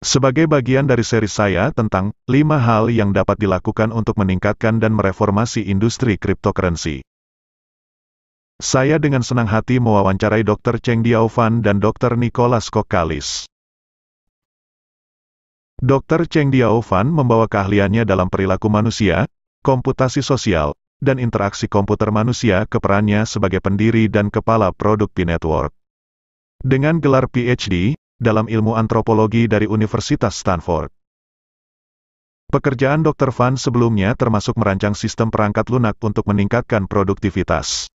Sebagai bagian dari seri saya tentang 5 hal yang dapat dilakukan untuk meningkatkan dan mereformasi industri cryptocurrency. Saya dengan senang hati mewawancarai Dr. Cheng Diaofan dan Dr. Nicholas Kokalis. Dr. Cheng Diaofan membawa keahliannya dalam perilaku manusia, komputasi sosial, dan interaksi komputer manusia ke perannya sebagai pendiri dan kepala produk P-Network. Dengan gelar PhD, dalam ilmu antropologi dari Universitas Stanford. Pekerjaan Dr. Van sebelumnya termasuk merancang sistem perangkat lunak untuk meningkatkan produktivitas,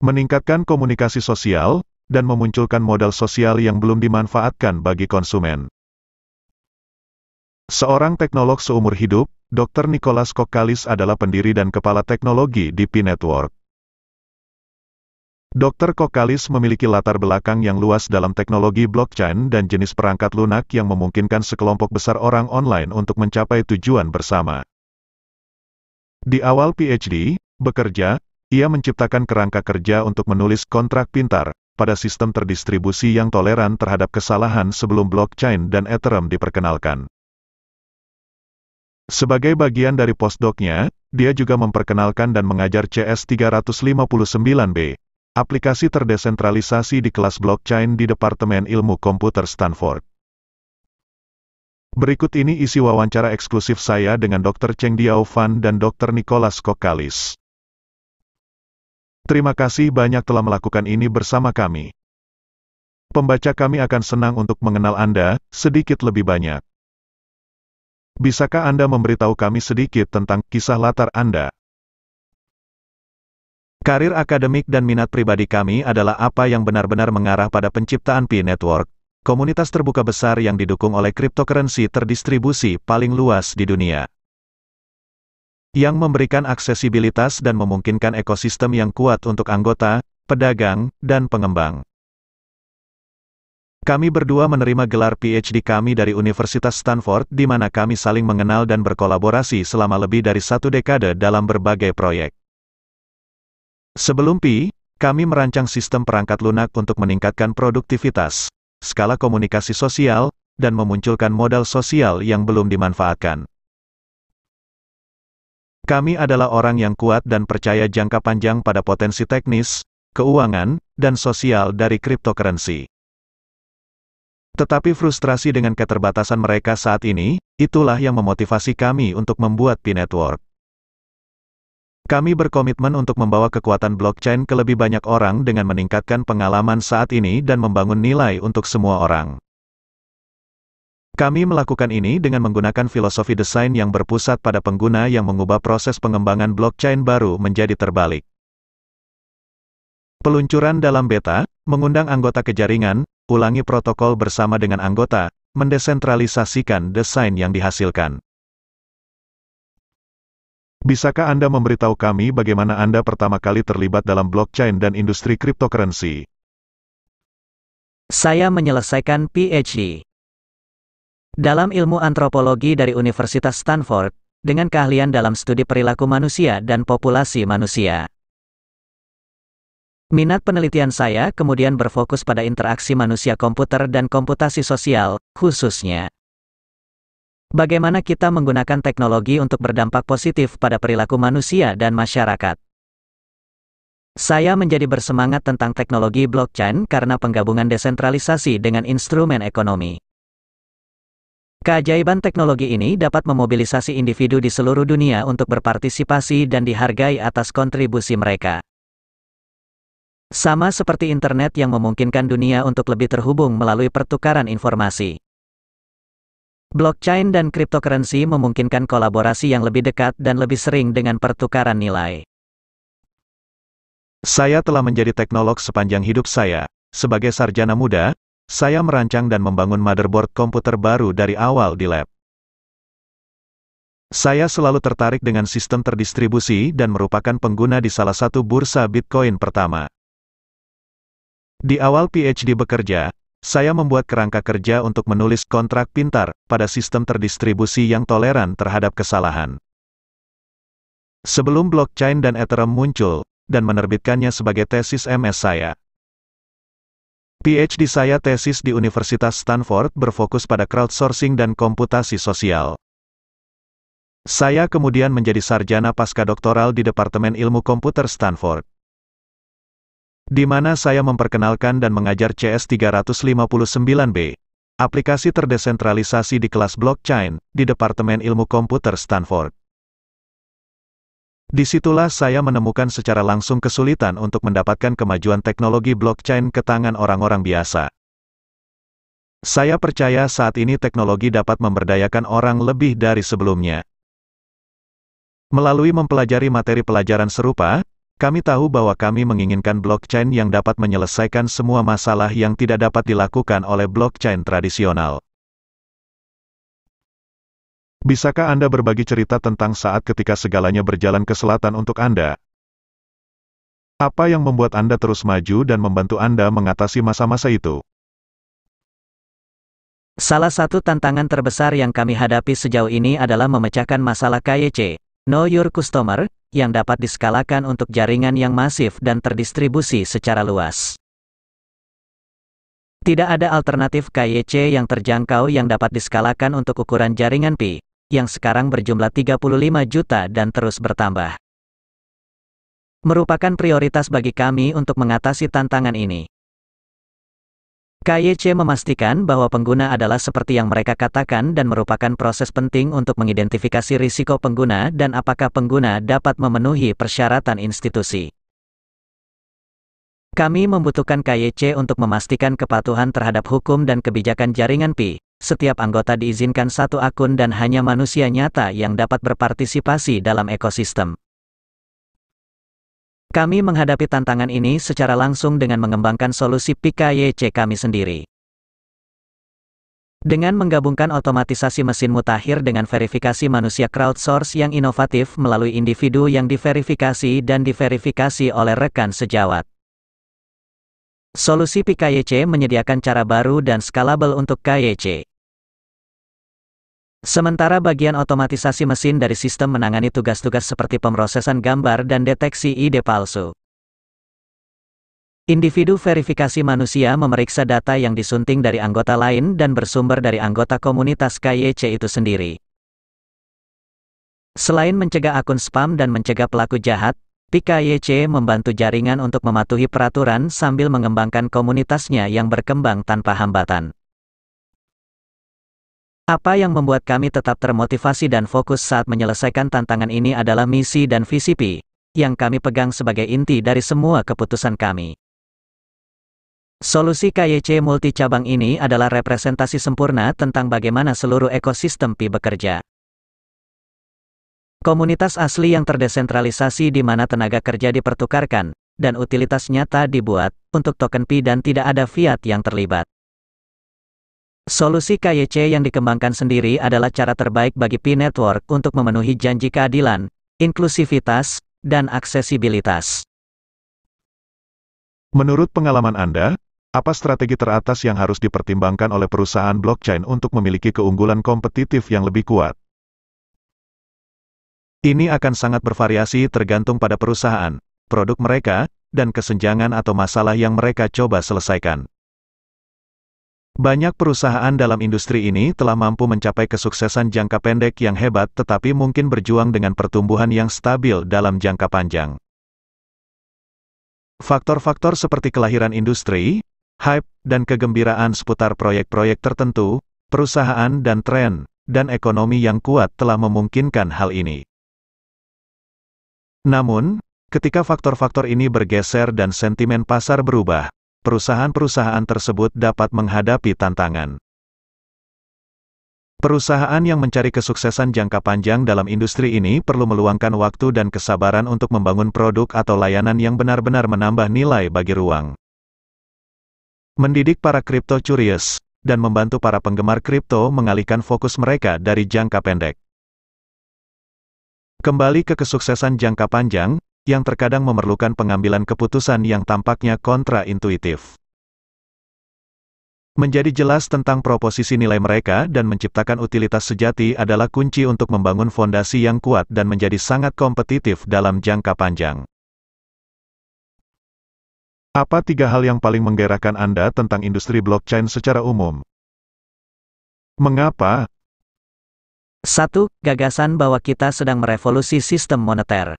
meningkatkan komunikasi sosial, dan memunculkan modal sosial yang belum dimanfaatkan bagi konsumen. Seorang teknolog seumur hidup, Dr. Nicholas Kokalis adalah pendiri dan kepala teknologi di P-Network. Dr. Kokalis memiliki latar belakang yang luas dalam teknologi blockchain dan jenis perangkat lunak yang memungkinkan sekelompok besar orang online untuk mencapai tujuan bersama. Di awal PhD, bekerja, ia menciptakan kerangka kerja untuk menulis kontrak pintar pada sistem terdistribusi yang toleran terhadap kesalahan sebelum blockchain dan Ethereum diperkenalkan. Sebagai bagian dari postdoknya, dia juga memperkenalkan dan mengajar CS 359B, aplikasi terdesentralisasi di kelas blockchain di Departemen Ilmu Komputer Stanford. Berikut ini isi wawancara eksklusif saya dengan Dr. Cheng Diao Fan dan Dr. Nicholas Kokalis. Terima kasih banyak telah melakukan ini bersama kami. Pembaca kami akan senang untuk mengenal Anda sedikit lebih banyak. Bisakah Anda memberitahu kami sedikit tentang kisah latar Anda? Karir akademik dan minat pribadi kami adalah apa yang benar-benar mengarah pada penciptaan Pi network komunitas terbuka besar yang didukung oleh cryptocurrency terdistribusi paling luas di dunia. Yang memberikan aksesibilitas dan memungkinkan ekosistem yang kuat untuk anggota, pedagang, dan pengembang. Kami berdua menerima gelar PhD kami dari Universitas Stanford di mana kami saling mengenal dan berkolaborasi selama lebih dari satu dekade dalam berbagai proyek. Sebelum Pi, kami merancang sistem perangkat lunak untuk meningkatkan produktivitas, skala komunikasi sosial, dan memunculkan modal sosial yang belum dimanfaatkan. Kami adalah orang yang kuat dan percaya jangka panjang pada potensi teknis, keuangan, dan sosial dari cryptocurrency. Tetapi frustrasi dengan keterbatasan mereka saat ini, itulah yang memotivasi kami untuk membuat P-Network. Kami berkomitmen untuk membawa kekuatan blockchain ke lebih banyak orang dengan meningkatkan pengalaman saat ini dan membangun nilai untuk semua orang. Kami melakukan ini dengan menggunakan filosofi desain yang berpusat pada pengguna yang mengubah proses pengembangan blockchain baru menjadi terbalik. Peluncuran dalam beta, mengundang anggota ke jaringan, ulangi protokol bersama dengan anggota, mendesentralisasikan desain yang dihasilkan. Bisakah Anda memberitahu kami bagaimana Anda pertama kali terlibat dalam blockchain dan industri cryptocurrency? Saya menyelesaikan PhD dalam ilmu antropologi dari Universitas Stanford dengan keahlian dalam studi perilaku manusia dan populasi manusia. Minat penelitian saya kemudian berfokus pada interaksi manusia komputer dan komputasi sosial, khususnya Bagaimana kita menggunakan teknologi untuk berdampak positif pada perilaku manusia dan masyarakat? Saya menjadi bersemangat tentang teknologi blockchain karena penggabungan desentralisasi dengan instrumen ekonomi. Keajaiban teknologi ini dapat memobilisasi individu di seluruh dunia untuk berpartisipasi dan dihargai atas kontribusi mereka. Sama seperti internet yang memungkinkan dunia untuk lebih terhubung melalui pertukaran informasi. Blockchain dan cryptocurrency memungkinkan kolaborasi yang lebih dekat dan lebih sering dengan pertukaran nilai. Saya telah menjadi teknolog sepanjang hidup saya. Sebagai sarjana muda, saya merancang dan membangun motherboard komputer baru dari awal di lab. Saya selalu tertarik dengan sistem terdistribusi dan merupakan pengguna di salah satu bursa Bitcoin pertama. Di awal PhD bekerja, saya membuat kerangka kerja untuk menulis kontrak pintar pada sistem terdistribusi yang toleran terhadap kesalahan. Sebelum blockchain dan Ethereum muncul, dan menerbitkannya sebagai tesis MS saya. PhD saya tesis di Universitas Stanford berfokus pada crowdsourcing dan komputasi sosial. Saya kemudian menjadi sarjana pasca doktoral di Departemen Ilmu Komputer Stanford di mana saya memperkenalkan dan mengajar CS359B, aplikasi terdesentralisasi di kelas blockchain, di Departemen Ilmu Komputer Stanford. Disitulah saya menemukan secara langsung kesulitan untuk mendapatkan kemajuan teknologi blockchain ke tangan orang-orang biasa. Saya percaya saat ini teknologi dapat memberdayakan orang lebih dari sebelumnya. Melalui mempelajari materi pelajaran serupa, kami tahu bahwa kami menginginkan blockchain yang dapat menyelesaikan semua masalah yang tidak dapat dilakukan oleh blockchain tradisional. Bisakah Anda berbagi cerita tentang saat ketika segalanya berjalan ke selatan untuk Anda? Apa yang membuat Anda terus maju dan membantu Anda mengatasi masa-masa itu? Salah satu tantangan terbesar yang kami hadapi sejauh ini adalah memecahkan masalah KYC, Know Your Customer, yang dapat diskalakan untuk jaringan yang masif dan terdistribusi secara luas. Tidak ada alternatif KYC yang terjangkau yang dapat diskalakan untuk ukuran jaringan Pi, yang sekarang berjumlah 35 juta dan terus bertambah. Merupakan prioritas bagi kami untuk mengatasi tantangan ini. KYC memastikan bahwa pengguna adalah seperti yang mereka katakan dan merupakan proses penting untuk mengidentifikasi risiko pengguna dan apakah pengguna dapat memenuhi persyaratan institusi. Kami membutuhkan KYC untuk memastikan kepatuhan terhadap hukum dan kebijakan jaringan Pi. Setiap anggota diizinkan satu akun dan hanya manusia nyata yang dapat berpartisipasi dalam ekosistem. Kami menghadapi tantangan ini secara langsung dengan mengembangkan solusi PKYC kami sendiri. Dengan menggabungkan otomatisasi mesin mutakhir dengan verifikasi manusia crowdsource yang inovatif melalui individu yang diverifikasi dan diverifikasi oleh rekan sejawat. Solusi PKYC menyediakan cara baru dan skalabel untuk KYC. Sementara bagian otomatisasi mesin dari sistem menangani tugas-tugas seperti pemrosesan gambar dan deteksi ide palsu. Individu verifikasi manusia memeriksa data yang disunting dari anggota lain dan bersumber dari anggota komunitas KYC itu sendiri. Selain mencegah akun spam dan mencegah pelaku jahat, PKYC membantu jaringan untuk mematuhi peraturan sambil mengembangkan komunitasnya yang berkembang tanpa hambatan. Apa yang membuat kami tetap termotivasi dan fokus saat menyelesaikan tantangan ini adalah misi dan visi P, yang kami pegang sebagai inti dari semua keputusan kami. Solusi KYC multi cabang ini adalah representasi sempurna tentang bagaimana seluruh ekosistem Pi bekerja. Komunitas asli yang terdesentralisasi di mana tenaga kerja dipertukarkan, dan utilitas nyata dibuat, untuk token Pi dan tidak ada fiat yang terlibat. Solusi KYC yang dikembangkan sendiri adalah cara terbaik bagi P-Network untuk memenuhi janji keadilan, inklusivitas, dan aksesibilitas. Menurut pengalaman Anda, apa strategi teratas yang harus dipertimbangkan oleh perusahaan blockchain untuk memiliki keunggulan kompetitif yang lebih kuat? Ini akan sangat bervariasi tergantung pada perusahaan, produk mereka, dan kesenjangan atau masalah yang mereka coba selesaikan. Banyak perusahaan dalam industri ini telah mampu mencapai kesuksesan jangka pendek yang hebat tetapi mungkin berjuang dengan pertumbuhan yang stabil dalam jangka panjang. Faktor-faktor seperti kelahiran industri, hype, dan kegembiraan seputar proyek-proyek tertentu, perusahaan dan tren, dan ekonomi yang kuat telah memungkinkan hal ini. Namun, ketika faktor-faktor ini bergeser dan sentimen pasar berubah, perusahaan-perusahaan tersebut dapat menghadapi tantangan. Perusahaan yang mencari kesuksesan jangka panjang dalam industri ini perlu meluangkan waktu dan kesabaran untuk membangun produk atau layanan yang benar-benar menambah nilai bagi ruang. Mendidik para crypto curious dan membantu para penggemar kripto mengalihkan fokus mereka dari jangka pendek. Kembali ke kesuksesan jangka panjang, yang terkadang memerlukan pengambilan keputusan yang tampaknya kontraintuitif. Menjadi jelas tentang proposisi nilai mereka dan menciptakan utilitas sejati adalah kunci untuk membangun fondasi yang kuat dan menjadi sangat kompetitif dalam jangka panjang. Apa tiga hal yang paling menggerakkan Anda tentang industri blockchain secara umum? Mengapa? 1. Gagasan bahwa kita sedang merevolusi sistem moneter.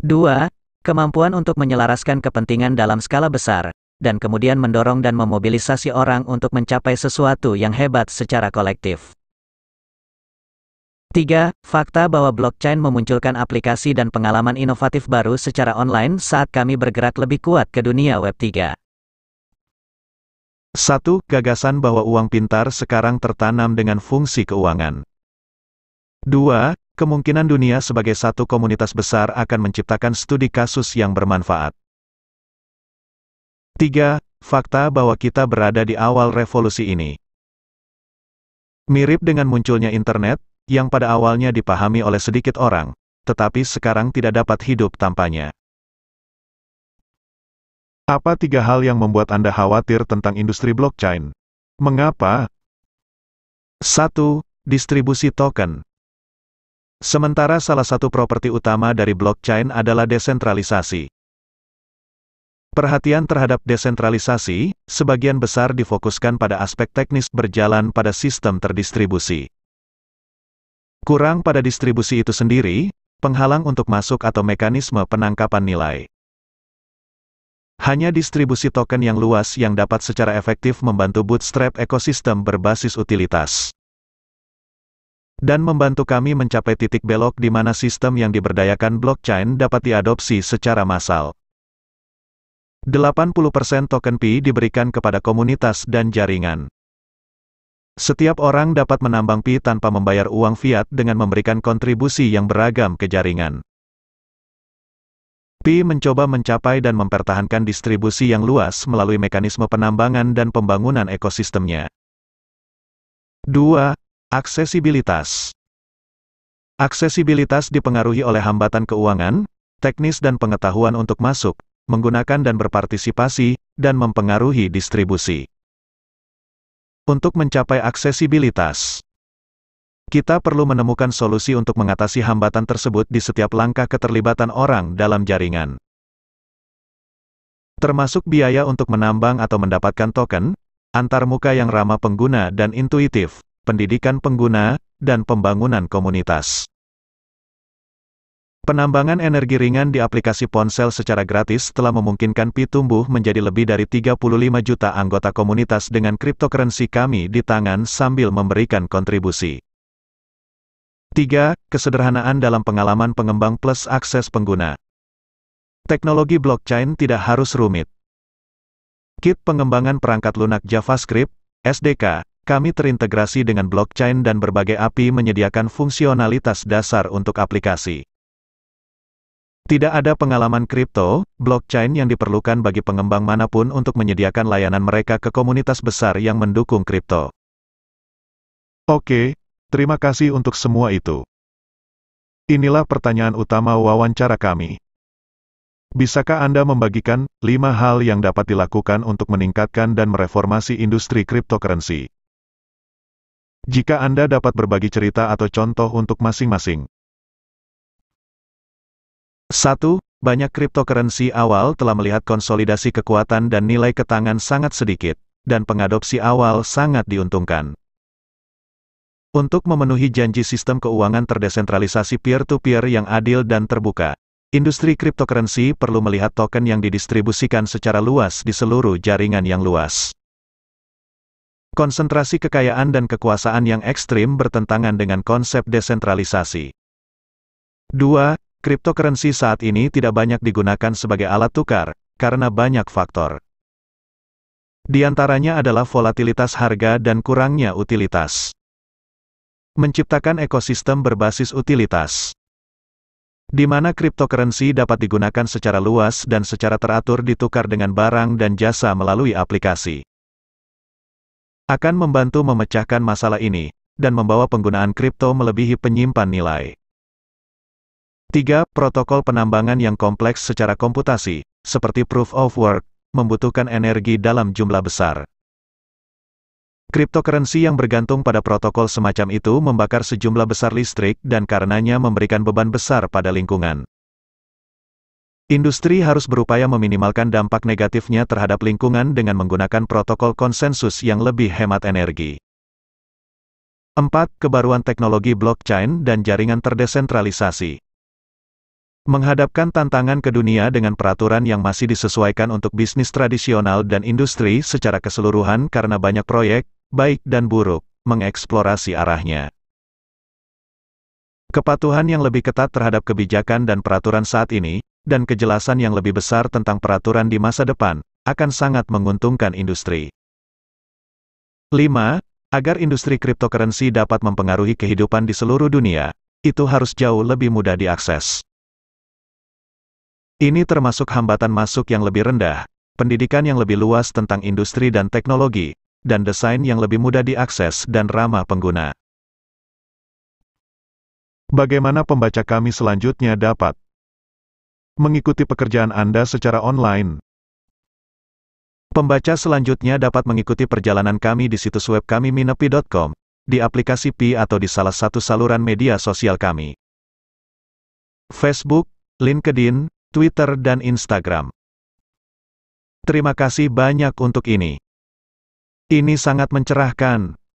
2. Kemampuan untuk menyelaraskan kepentingan dalam skala besar, dan kemudian mendorong dan memobilisasi orang untuk mencapai sesuatu yang hebat secara kolektif. 3. Fakta bahwa blockchain memunculkan aplikasi dan pengalaman inovatif baru secara online saat kami bergerak lebih kuat ke dunia Web 3. 1. Gagasan bahwa uang pintar sekarang tertanam dengan fungsi keuangan. 2 kemungkinan dunia sebagai satu komunitas besar akan menciptakan studi kasus yang bermanfaat. 3. Fakta bahwa kita berada di awal revolusi ini. Mirip dengan munculnya internet, yang pada awalnya dipahami oleh sedikit orang, tetapi sekarang tidak dapat hidup tanpanya. Apa tiga hal yang membuat Anda khawatir tentang industri blockchain? Mengapa? 1. Distribusi token. Sementara salah satu properti utama dari blockchain adalah desentralisasi. Perhatian terhadap desentralisasi, sebagian besar difokuskan pada aspek teknis berjalan pada sistem terdistribusi. Kurang pada distribusi itu sendiri, penghalang untuk masuk atau mekanisme penangkapan nilai. Hanya distribusi token yang luas yang dapat secara efektif membantu bootstrap ekosistem berbasis utilitas dan membantu kami mencapai titik belok di mana sistem yang diberdayakan blockchain dapat diadopsi secara massal. 80% token Pi diberikan kepada komunitas dan jaringan. Setiap orang dapat menambang Pi tanpa membayar uang fiat dengan memberikan kontribusi yang beragam ke jaringan. Pi mencoba mencapai dan mempertahankan distribusi yang luas melalui mekanisme penambangan dan pembangunan ekosistemnya. 2. Aksesibilitas Aksesibilitas dipengaruhi oleh hambatan keuangan, teknis dan pengetahuan untuk masuk, menggunakan dan berpartisipasi, dan mempengaruhi distribusi. Untuk mencapai aksesibilitas, kita perlu menemukan solusi untuk mengatasi hambatan tersebut di setiap langkah keterlibatan orang dalam jaringan. Termasuk biaya untuk menambang atau mendapatkan token, antarmuka yang ramah pengguna dan intuitif pendidikan pengguna, dan pembangunan komunitas. Penambangan energi ringan di aplikasi ponsel secara gratis telah memungkinkan Pi tumbuh menjadi lebih dari 35 juta anggota komunitas dengan cryptocurrency kami di tangan sambil memberikan kontribusi. 3. Kesederhanaan dalam pengalaman pengembang plus akses pengguna. Teknologi blockchain tidak harus rumit. Kit pengembangan perangkat lunak JavaScript, SDK, kami terintegrasi dengan blockchain dan berbagai API menyediakan fungsionalitas dasar untuk aplikasi. Tidak ada pengalaman kripto, blockchain yang diperlukan bagi pengembang manapun untuk menyediakan layanan mereka ke komunitas besar yang mendukung kripto. Oke, terima kasih untuk semua itu. Inilah pertanyaan utama wawancara kami. Bisakah Anda membagikan lima hal yang dapat dilakukan untuk meningkatkan dan mereformasi industri cryptocurrency? Jika Anda dapat berbagi cerita atau contoh untuk masing-masing. 1. Banyak cryptocurrency awal telah melihat konsolidasi kekuatan dan nilai ketangan sangat sedikit, dan pengadopsi awal sangat diuntungkan. Untuk memenuhi janji sistem keuangan terdesentralisasi peer-to-peer -peer yang adil dan terbuka, industri cryptocurrency perlu melihat token yang didistribusikan secara luas di seluruh jaringan yang luas. Konsentrasi kekayaan dan kekuasaan yang ekstrim bertentangan dengan konsep desentralisasi. 2. Cryptocurrency saat ini tidak banyak digunakan sebagai alat tukar, karena banyak faktor. Di antaranya adalah volatilitas harga dan kurangnya utilitas. Menciptakan ekosistem berbasis utilitas. Di mana cryptocurrency dapat digunakan secara luas dan secara teratur ditukar dengan barang dan jasa melalui aplikasi akan membantu memecahkan masalah ini dan membawa penggunaan kripto melebihi penyimpan nilai. 3. Protokol penambangan yang kompleks secara komputasi, seperti proof of work, membutuhkan energi dalam jumlah besar. Cryptocurrency yang bergantung pada protokol semacam itu membakar sejumlah besar listrik dan karenanya memberikan beban besar pada lingkungan. Industri harus berupaya meminimalkan dampak negatifnya terhadap lingkungan dengan menggunakan protokol konsensus yang lebih hemat energi. 4. Kebaruan teknologi blockchain dan jaringan terdesentralisasi. Menghadapkan tantangan ke dunia dengan peraturan yang masih disesuaikan untuk bisnis tradisional dan industri secara keseluruhan karena banyak proyek, baik dan buruk, mengeksplorasi arahnya. Kepatuhan yang lebih ketat terhadap kebijakan dan peraturan saat ini, dan kejelasan yang lebih besar tentang peraturan di masa depan, akan sangat menguntungkan industri. 5. Agar industri cryptocurrency dapat mempengaruhi kehidupan di seluruh dunia, itu harus jauh lebih mudah diakses. Ini termasuk hambatan masuk yang lebih rendah, pendidikan yang lebih luas tentang industri dan teknologi, dan desain yang lebih mudah diakses dan ramah pengguna. Bagaimana pembaca kami selanjutnya dapat mengikuti pekerjaan Anda secara online. Pembaca selanjutnya dapat mengikuti perjalanan kami di situs web kami minepi.com, di aplikasi Pi atau di salah satu saluran media sosial kami. Facebook, LinkedIn, Twitter dan Instagram. Terima kasih banyak untuk ini. Ini sangat mencerahkan.